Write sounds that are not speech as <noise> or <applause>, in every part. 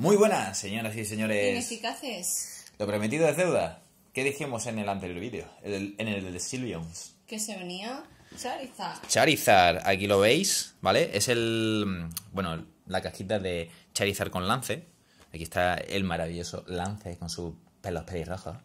Muy buenas, señoras y señores. Lo prometido es deuda. ¿Qué dijimos en el anterior vídeo? En el de Silvions. Que se venía Charizard. Charizard, aquí lo veis, ¿vale? Es el. Bueno, la cajita de Charizard con lance. Aquí está el maravilloso lance con sus pelos pelirrojos.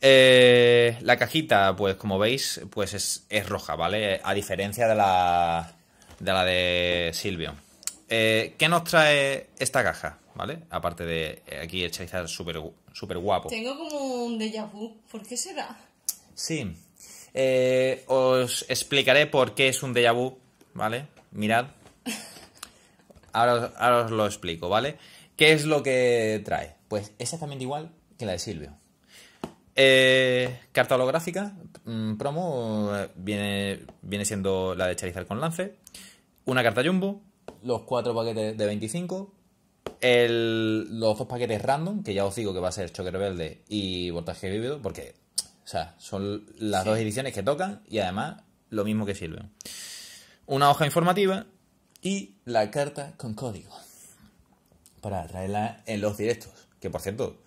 Eh, la cajita, pues como veis, pues es, es roja, ¿vale? A diferencia de la de, la de Silvion. Eh, ¿qué nos trae esta caja? ¿Vale? Aparte de eh, aquí Charizard súper super guapo. Tengo como un déjà vu. ¿Por qué será? Sí. Eh, os explicaré por qué es un déjà vu, ¿vale? Mirad. Ahora, os lo explico, ¿vale? ¿Qué es lo que trae? Pues exactamente igual que la de Silvio. carta holográfica, mm, promo, viene, viene siendo la de Charizard con lance. Una carta Jumbo, los cuatro paquetes de 25. los dos paquetes random, que ya os digo que va a ser Choque Verde y Voltaje Vívido, porque son las dos ediciones que tocan y además lo mismo que sirven. Una hoja informativa y la carta con código para traerla en los directos. Que por cierto,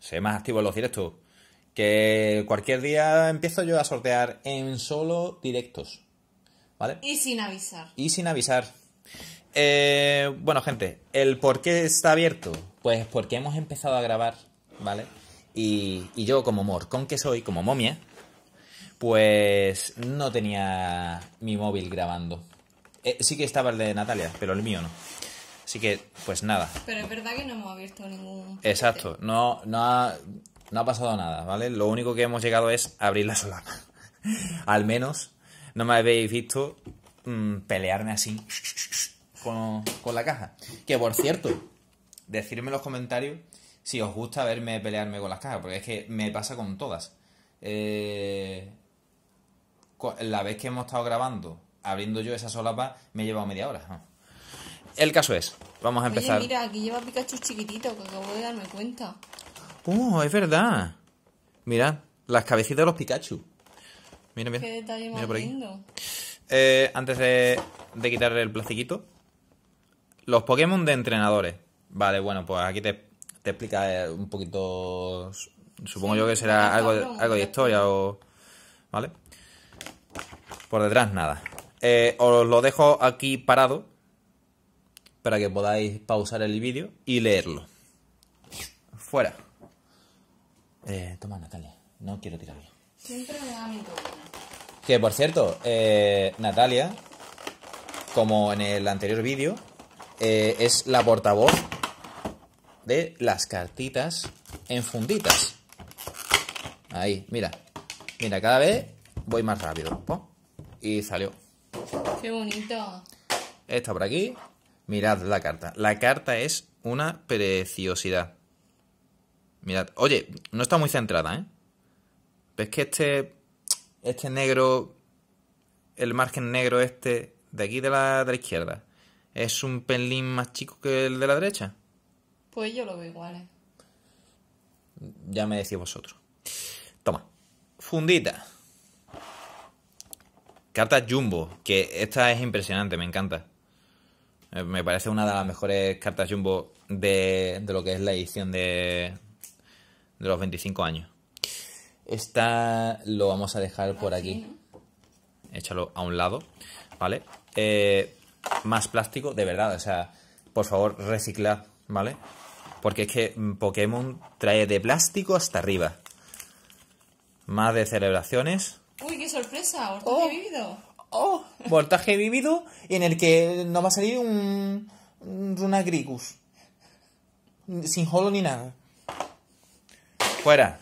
sé más activo en los directos. Que cualquier día empiezo yo a sortear en solo directos. ¿Vale? Y sin avisar. Y sin avisar. Eh, bueno, gente, ¿el por qué está abierto? Pues porque hemos empezado a grabar, ¿vale? Y, yo, como morcón que soy, como momia, pues no tenía mi móvil grabando. Eh, sí que estaba el de Natalia, pero el mío no. Así que, pues nada. Pero es verdad que no hemos abierto ningún. Exacto, no, no, ha, pasado nada, ¿vale? Lo único que hemos llegado es abrir la solapa. <laughs> Al menos no me habéis visto mm, pelearme así con, la caja. Que por cierto, decirme en los comentarios si os gusta verme pelearme con las cajas, porque es que me pasa con todas. Eh, la vez que hemos estado grabando, abriendo yo esa solapa, me he llevado media hora. El caso es, vamos a empezar. mira, aquí lleva Pikachu chiquitito, que acabo de darme cuenta. ¡Oh, es verdad! mira, las cabecitas de los Pikachu. Mira, mira. Eh, antes de, de quitar el plastiquito, los Pokémon de entrenadores. Vale, bueno, pues aquí te, explica eh, un poquito. Supongo yo que será algo, algo de historia o. ¿Vale? Por detrás, nada. Eh, os lo dejo aquí parado para que podáis pausar el vídeo y leerlo. Fuera. Eh, toma, Natalia. No quiero tirar Siempre me da mi Que por cierto, Natalia, como en el anterior vídeo, eh, es la portavoz de las cartitas en funditas. Ahí, mira. Mira, cada vez voy más rápido. Y salió. Qué bonito. Esta por aquí. Mirad la carta. La carta es una preciosidad. Mirad. Oye, no está muy centrada, ¿eh? ¿Ves que este. Este negro. El margen negro este. De aquí de la, de la izquierda es un pelín más chico que el de la derecha. Pues yo lo veo igual. ¿eh? Ya me decís vosotros. Toma. Fundita. Carta Jumbo, que esta es impresionante, me encanta. Eh, me parece una de las mejores cartas Jumbo de, de lo que es la edición de, de los 25 años. Esta lo vamos a dejar por ah, aquí. Échalo a un lado, ¿vale? Eh, más plástico, de verdad, o sea, por favor, reciclad, ¿vale? Porque es que mm, Pokémon trae de plástico hasta arriba. Más de celebraciones. ¡Uy, qué sorpresa! ¡Voltaje oh, vivido! Oh, voltaje vivido en el que no va a salir un, Runagricus. Sin holo ni nada. Fuera.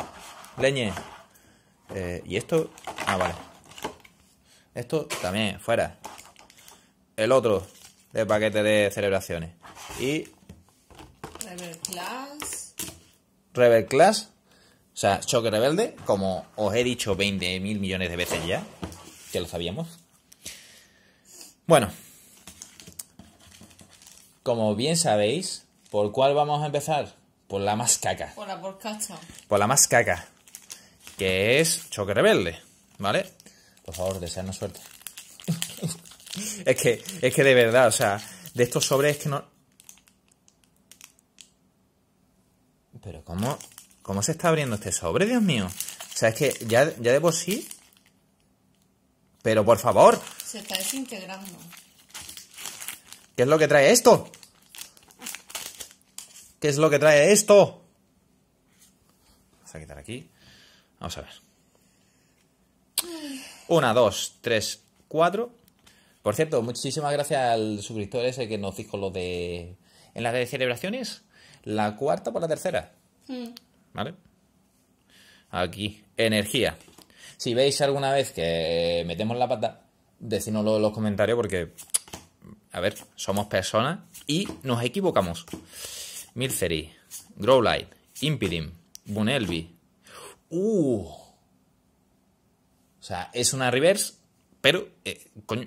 Leñe. Eh, ¿Y esto? Ah, vale. Esto también, fuera el otro de paquete de celebraciones. Y. Rebel Class. Rebel Class. O sea, Choque Rebelde, como os he dicho 20 mil millones de veces ya, que lo sabíamos. Bueno, como bien sabéis, ¿por cuál vamos a empezar? Por la más caca. Por la Por la más caca, que es Choque Rebelde, ¿vale? Por favor, desearnos suerte es que, es que de verdad, o sea, de estos sobres es que no... Pero ¿cómo, cómo se está abriendo este sobre, Dios mío? O sea, es que ya, ya de por sí... Pero por favor. Se está desintegrando. ¿Qué es lo que trae esto? ¿Qué es lo que trae esto? Vamos a quitar aquí. Vamos a ver. Una, dos, tres, cuatro, por cierto, muchísimas gracias al suscriptor ese que nos dijo lo de. En las de celebraciones, la cuarta por la tercera. Mm. ¿Vale? Aquí, energía. Si veis alguna vez que metemos la pata, decínoslo en los comentarios porque, a ver, somos personas y nos equivocamos. Milcery, Growlight, Impidim, Bunelby. ¡Uh! O sea, es una reverse, pero, eh, coño,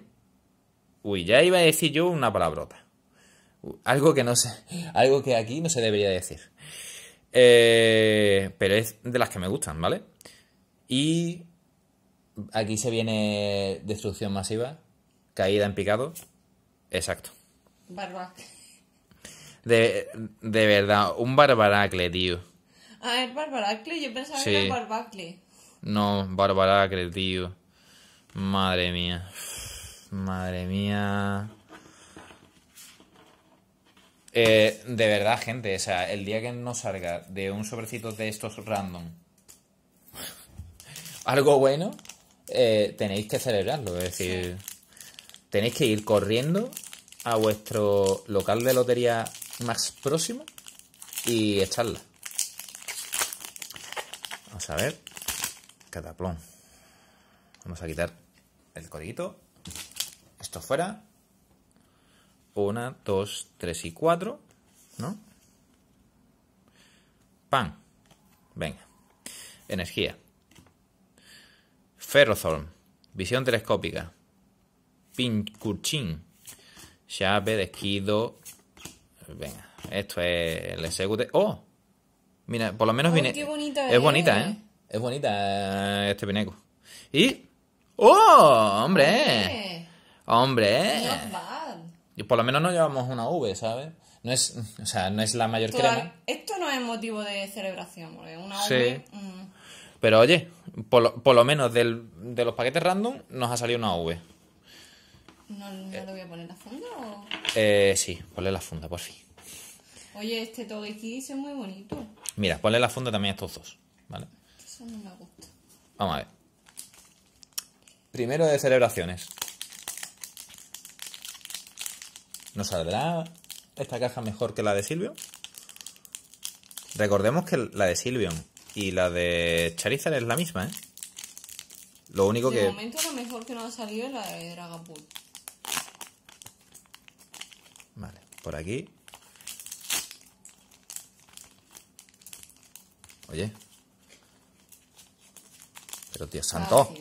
Uy, ya iba a decir yo una palabrota. Algo que no sé. Algo que aquí no se debería decir. Eh, pero es de las que me gustan, ¿vale? Y aquí se viene destrucción masiva, caída en picado. Exacto. Barbaracle. De, verdad, un barbaracle, tío. Ah, ver, barbaracle, yo pensaba que era barbacle. No, barbaracle, tío. Madre mía. Madre mía. Eh, de verdad, gente, o sea, el día que nos salga de un sobrecito de estos random <laughs> algo bueno, eh, tenéis que celebrarlo. Es decir, tenéis que ir corriendo a vuestro local de lotería más próximo y echarla. Vamos a ver. Cataplón. Vamos a quitar el codiguito. Afuera fuera 1, 2, 3 y 4, ¿no? Pan. Venga. Energía. ferrothorn Visión telescópica. pincurchin de desquido. Venga. Esto es el execute ¡Oh! Mira, por lo menos viene. bonita es, bonita, ¿eh? Es bonita eh, este pineco. Y. ¡Oh! ¡Hombre! Hombre. eh. Y por lo menos no llevamos una V, ¿sabes? No es, o sea, no es la mayor crema. Esto no es motivo de celebración, porque una V... Mm. Pero oye, por lo, menos de los paquetes random nos ha salido una V. ¿No, le voy a poner la funda Eh, sí, ponle la funda, por fin. Oye, este Togekiss es muy bonito. Mira, ponle la funda también a estos dos, Eso no me gusta. Vamos a ver. Primero de celebraciones. ¿Nos saldrá esta caja mejor que la de Silvio? Recordemos que la de Silvion y la de Charizard es la misma, ¿eh? Lo único que... De momento lo mejor que nos ha salido es la de Dragapult. Vale, por aquí. Oye. Pero tío santo.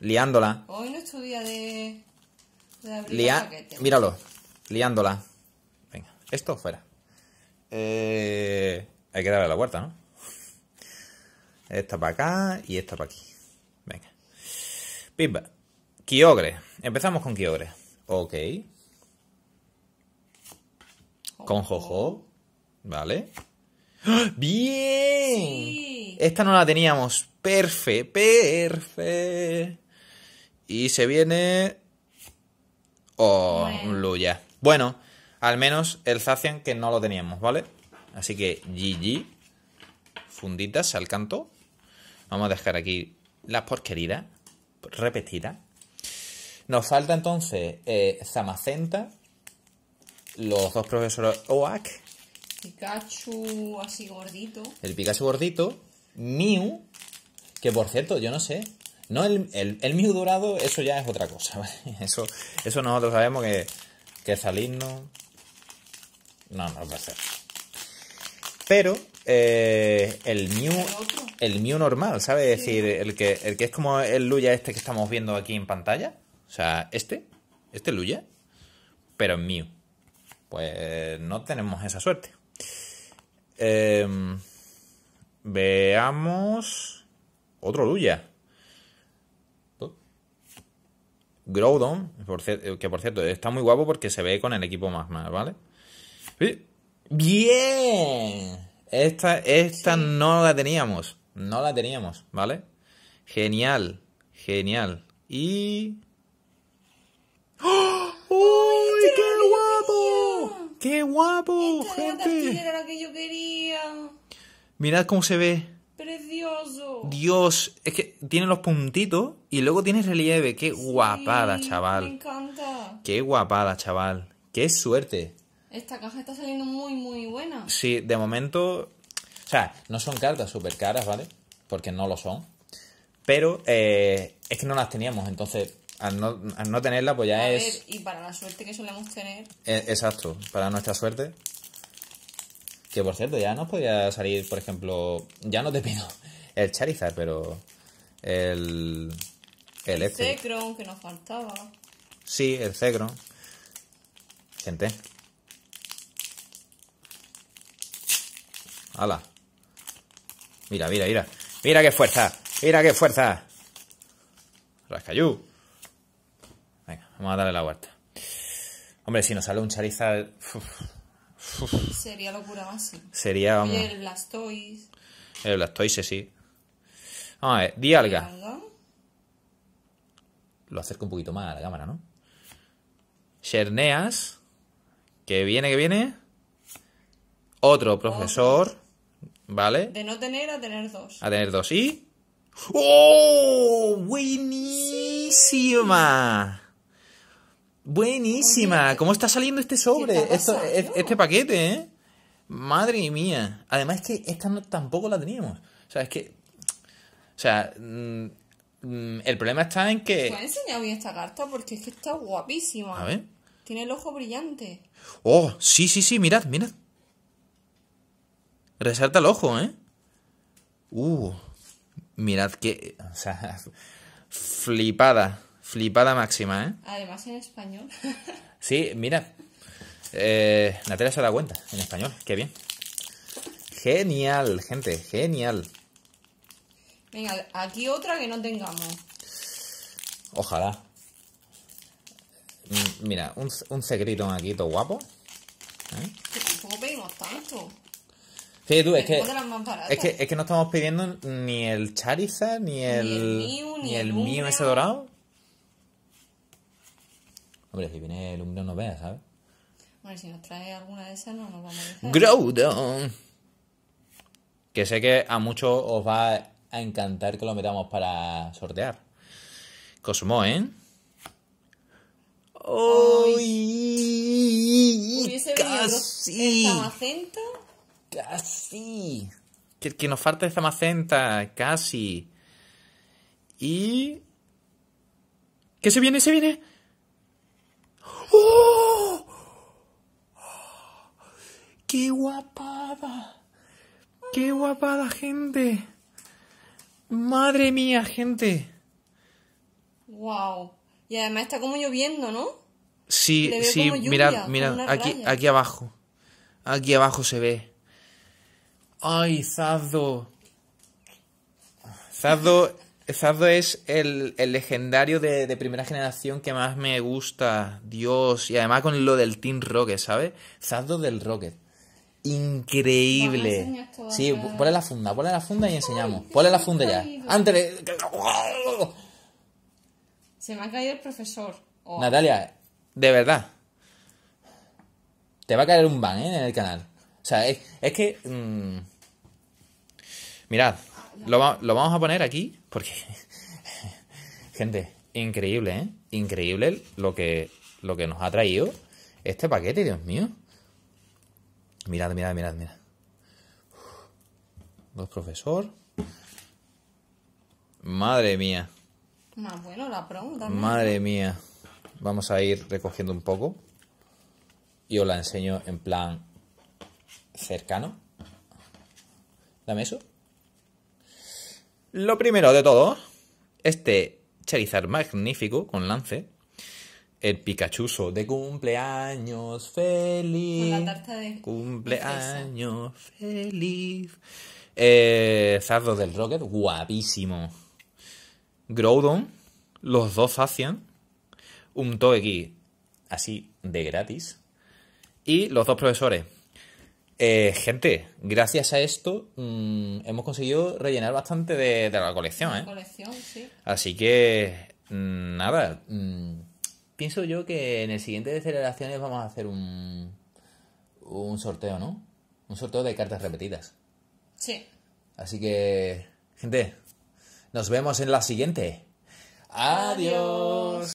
Liándola. Hoy no es tu día de... Lia... Míralo, liándola. Venga, esto fuera. Eh, hay que darle la puerta, ¿no? Esta para acá y esta para aquí. Venga. Pimba. quiogre, Empezamos con Kyogre. Ok. Con Jojo. Vale. ¡Ah! ¡Bien! Esta no la teníamos. Perfe, perfe. Y se viene bueno. Bueno, al menos el Zacian que no lo teníamos, ¿vale? Así que GG. Funditas al canto. Vamos a dejar aquí la porquerida Repetida Nos falta entonces eh, Zamacenta, los dos profesores Oak, Pikachu así gordito. El Pikachu gordito. Mew. Que por cierto, yo no sé. No el, el, dorado, eso ya es otra cosa. <laughs> Eso, eso nosotros sabemos que, que salir No, no a ser. Pero eh, el Mew, el Mew normal, ¿sabes? decir, el que, es como el Luya este que estamos viendo aquí en pantalla. O sea, este, este Luya, pero en Mew. Pues no tenemos esa suerte. Em, veamos otro Luya. Groudon, eh, que por cierto está muy guapo porque se ve con el equipo más mal, ¿vale? ¡Bien! Esta, esta no la teníamos, no la teníamos, ¿vale? Genial, genial. Y... ¡Oh! ¡Uy, qué guapo! ¡Qué guapo, gente! Era la que yo quería. Mirad cómo se ve. Precioso. Dios, es que tiene los puntitos y luego tiene relieve. Qué guapada, chaval. Me encanta. Qué guapada, chaval. Qué suerte. Esta caja está saliendo muy, muy buena. Sí, de momento. O sea, no son cartas súper caras, ¿vale? Porque no lo son. Pero eh, es que no las teníamos, entonces al no, tenerla, pues ya A es. Ver, y para la suerte que solemos tener. Eh, exacto, para nuestra suerte. Que por cierto, ya nos podía salir, por ejemplo, ya no te pido el Charizard, pero el. El, el que nos faltaba. Sí, el Zekron. Gente. ¡Hala! Mira, mira, mira. Mira qué fuerza. Mira qué fuerza. Rascayú. Venga, vamos a darle la vuelta. Hombre, si nos sale un Charizard... Sería locura sí Sería, vamos. Oye, el Blastoise. El Blastoise, sí. Vamos a ver, Dialga. Lo acerco un poquito más a la cámara, ¿no? Cherneas. Que viene, que viene. Otro profesor. ¿Vale? De no tener a tener dos. A tener dos. ¿Y? ¡Oh! ¡Buenísima! Buenísima. ¿Cómo está saliendo este sobre? este paquete, ¿eh? Madre mía. Además es que esta no, tampoco la teníamos. O sea, es que... O sea, mm, mm, el problema está en que... Me ha enseñado bien esta carta porque es que está guapísima. A ver. Tiene el ojo brillante. Oh, sí, sí, sí, mirad, mirad. Resalta el ojo, ¿eh? Uh, mirad que... O sea, <laughs> flipada. Flipada máxima, ¿eh? Además en español. <laughs> sí, mira. Eh, Natalia se da cuenta, en español, qué bien. Genial, gente, genial. Venga, aquí otra que no tengamos. Ojalá. Mm, mira, un, un secretón aquí, todo guapo. ¿Eh? Tampoco pedimos tanto. es que, es que, no estamos pidiendo ni el Charizard, ni el. Ni el mío ni, ese dorado. Hombre, si viene el umbro no vea, ¿sabes? Bueno, si nos trae alguna de esas no nos vamos a dejar. ¡Growdown! Que sé que a muchos os va a encantar que lo metamos para sortear. Cosmo, ¿eh? ¡Uy! casi. Zamacenta. Casi. Que, nos falta de Zamacenta, casi. Y. ¿Qué se viene? ¿Se viene? ¡Oh! ¡Qué guapada! ¡Qué guapada, gente! ¡Madre mía, gente! ¡Wow! Y además está como lloviendo, ¿no? Sí, sí, mirad, mirad, aquí, aquí abajo. Aquí abajo se ve. ¡Ay, Zazdo! Zazdo Zardo es el, legendario de, primera generación que más me gusta. Dios. Y además con lo del Team Rocket, ¿sabes? Zardo del Rocket. Increíble. Sí, ponle la funda, ponle la funda y enseñamos. Ponle la funda ya. Antes Se me ha caído el profesor. Oh. Natalia, de verdad. Te va a caer un ban, ¿eh? En el canal. O sea, es, que... Mm, mirad, ah, lo vamos a poner aquí. Porque, <laughs> gente, increíble, ¿eh? Increíble lo que, lo que nos ha traído este paquete, Dios mío. Mirad, mirad, mirad, mirad. Dos profesor. Madre mía. Más ah, bueno la pregunta. Madre mía. Vamos a ir recogiendo un poco. Y os la enseño en plan cercano. Dame eso. Lo primero de todo, este Charizard magnífico con lance, el Pikachuzo de cumpleaños feliz. Con la tarta de cumpleaños feliz. Eh, Zardo del Rocket, guapísimo. Groudon, los dos hacían. un Togeki, así de gratis. Y los dos profesores, eh, gente, gracias a esto mm, hemos conseguido rellenar bastante de, la colección. ¿eh? colección sí. Así que, mm, nada, mm, pienso yo que en el siguiente de celebraciones vamos a hacer un, un sorteo, ¿no? Un sorteo de cartas repetidas. Sí. Así que, gente, nos vemos en la siguiente. Adiós.